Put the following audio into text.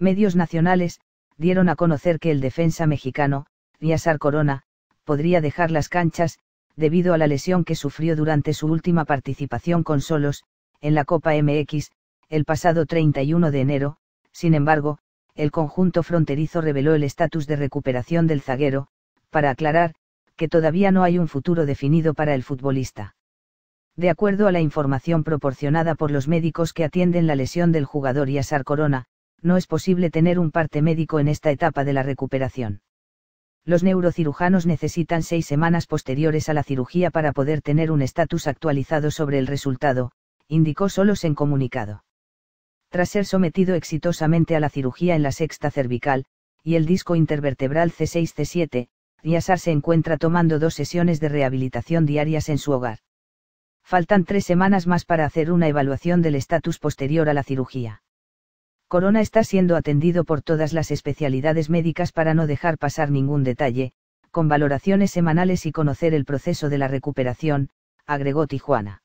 Medios nacionales, dieron a conocer que el defensa mexicano, Yasar Corona, podría dejar las canchas, debido a la lesión que sufrió durante su última participación con Solos, en la Copa MX, el pasado 31 de enero, sin embargo, el conjunto fronterizo reveló el estatus de recuperación del zaguero, para aclarar, que todavía no hay un futuro definido para el futbolista. De acuerdo a la información proporcionada por los médicos que atienden la lesión del jugador Yasar Corona, no es posible tener un parte médico en esta etapa de la recuperación. Los neurocirujanos necesitan seis semanas posteriores a la cirugía para poder tener un estatus actualizado sobre el resultado, indicó Solos en comunicado. Tras ser sometido exitosamente a la cirugía en la sexta cervical, y el disco intervertebral C6-C7, Yasar se encuentra tomando dos sesiones de rehabilitación diarias en su hogar. Faltan tres semanas más para hacer una evaluación del estatus posterior a la cirugía. Corona está siendo atendido por todas las especialidades médicas para no dejar pasar ningún detalle, con valoraciones semanales y conocer el proceso de la recuperación, agregó Tijuana.